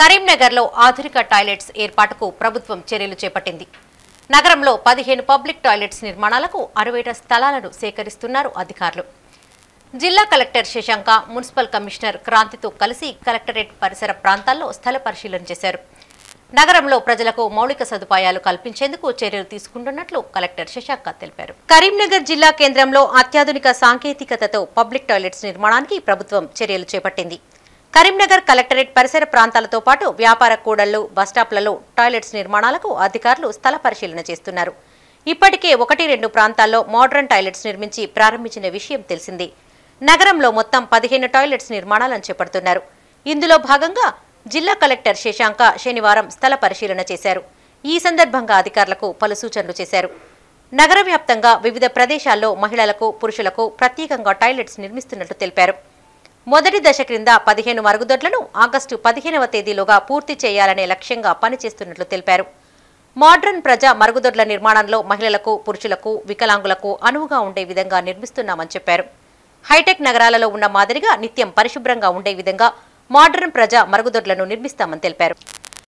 కరీంనగర్లో ఆధునిక టాయిలెట్స్ ఏర్పాటుకు ప్రభుత్వం చర్యలు చేపట్టింది నగరంలో పదిహేను పబ్లిక్ టాయిలెట్స్ నిర్మాణాలకు అరవేట స్థలాలను సేకరిస్తున్నారు అధికారులు జిల్లా కలెక్టర్ శశాంక మున్సిపల్ కమిషనర్ క్రాంతితో కలిసి కలెక్టరేట్ పరిసర ప్రాంతాల్లో స్థల పరిశీలన చేశారు నగరంలో ప్రజలకు మౌలిక సదుపాయాలు కల్పించేందుకు చర్యలు తీసుకుంటున్నట్లు కలెక్టర్ శశాంక తెలిపారు కరీంనగర్ జిల్లా కేంద్రంలో అత్యాధునిక సాంకేతికతతో పబ్లిక్ టాయిలెట్స్ నిర్మాణానికి ప్రభుత్వం చర్యలు చేపట్టింది కరీంనగర్ కలెక్టరేట్ పరిసర ప్రాంతాలతో పాటు వ్యాపార కూడళ్లు బస్టాప్లలో టాయిలెట్స్ నిర్మాణాలకు అధికారులు స్థల పరిశీలన చేస్తున్నారు ఇప్పటికే ఒకటి రెండు ప్రాంతాల్లో మోడర్న్ టాయిలెట్స్ నిర్మించి ప్రారంభించిన విషయం తెలిసింది నగరంలో మొత్తం పదిహేను టాయిలెట్స్ నిర్మాణాలను చేపడుతున్నారు ఇందులో భాగంగా జిల్లా కలెక్టర్ శశాంక శనివారం స్థల పరిశీలన చేశారు ఈ సందర్భంగా అధికారులకు పలు సూచనలు చేశారు నగర వ్యాప్తంగా వివిధ ప్రదేశాల్లో మహిళలకు పురుషులకు ప్రత్యేకంగా టాయిలెట్స్ నిర్మిస్తున్నట్లు తెలిపారు మొదటి దశ క్రింద పదిహేను మరుగుదొడ్లను ఆగస్టు పదిహేనవ తేదీలోగా పూర్తి చేయాలనే లక్ష్యంగా పనిచేస్తున్నట్లు తెలిపారు మోడ్రన్ ప్రజా మరుగుదొడ్ల నిర్మాణంలో మహిళలకు పురుషులకు వికలాంగులకు అనువుగా ఉండే విధంగా నిర్మిస్తున్నామని చెప్పారు హైటెక్ నగరాలలో ఉన్న మాదిరిగా నిత్యం పరిశుభ్రంగా ఉండే విధంగా మోడ్రన్ ప్రజా మరుగుదొడ్లను నిర్మిస్తామని తెలిపారు